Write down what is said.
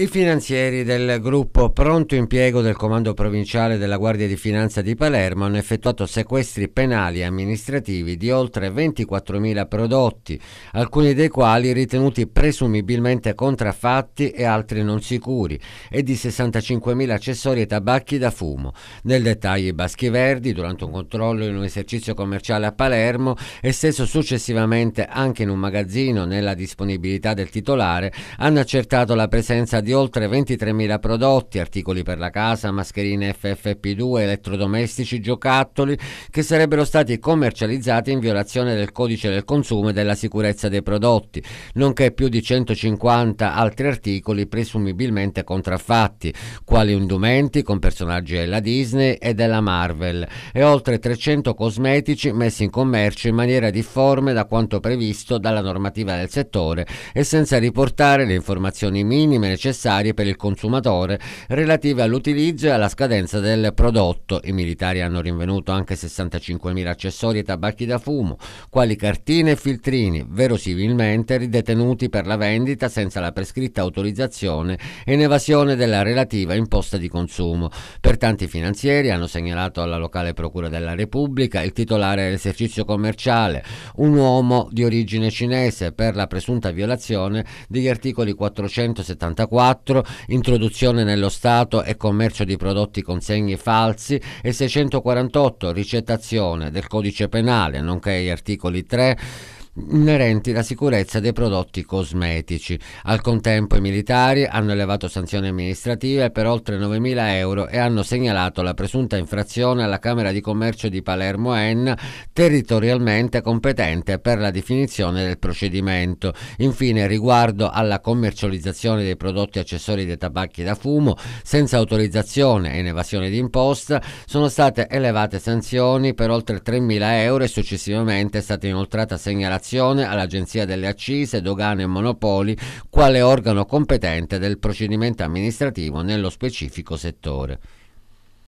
I finanzieri del gruppo Pronto Impiego del Comando Provinciale della Guardia di Finanza di Palermo hanno effettuato sequestri penali e amministrativi di oltre 24.000 prodotti, alcuni dei quali ritenuti presumibilmente contraffatti e altri non sicuri, e di 65.000 accessori e tabacchi da fumo. Nel dettaglio i baschi verdi, durante un controllo in un esercizio commerciale a Palermo, esteso successivamente anche in un magazzino nella disponibilità del titolare, hanno accertato la presenza di di oltre 23.000 prodotti, articoli per la casa, mascherine FFP2, elettrodomestici, giocattoli, che sarebbero stati commercializzati in violazione del codice del consumo e della sicurezza dei prodotti, nonché più di 150 altri articoli presumibilmente contraffatti, quali indumenti con personaggi della Disney e della Marvel, e oltre 300 cosmetici messi in commercio in maniera difforme da quanto previsto dalla normativa del settore e senza riportare le informazioni minime necessarie necessarie per il consumatore relative all'utilizzo e alla scadenza del prodotto. I militari hanno rinvenuto anche 65.000 accessori e tabacchi da fumo, quali cartine e filtrini, verosimilmente ridetenuti per la vendita senza la prescritta autorizzazione e in evasione della relativa imposta di consumo. Per tanti finanzieri hanno segnalato alla locale procura della Repubblica il titolare dell'esercizio commerciale, un uomo di origine cinese, per la presunta violazione degli articoli 474 4, introduzione nello Stato e commercio di prodotti con segni falsi e 648, ricettazione del codice penale, nonché gli articoli 3, inerenti alla sicurezza dei prodotti cosmetici. Al contempo i militari hanno elevato sanzioni amministrative per oltre 9.000 euro e hanno segnalato la presunta infrazione alla Camera di Commercio di Palermo N, territorialmente competente per la definizione del procedimento. Infine, riguardo alla commercializzazione dei prodotti accessori dei tabacchi da fumo, senza autorizzazione e in evasione di imposta, sono state elevate sanzioni per oltre 3.000 euro e successivamente è stata inoltrata segnalazione Amministrazione, all'Agenzia delle Accise, Dogane e Monopoli, quale organo competente del procedimento amministrativo nello specifico settore.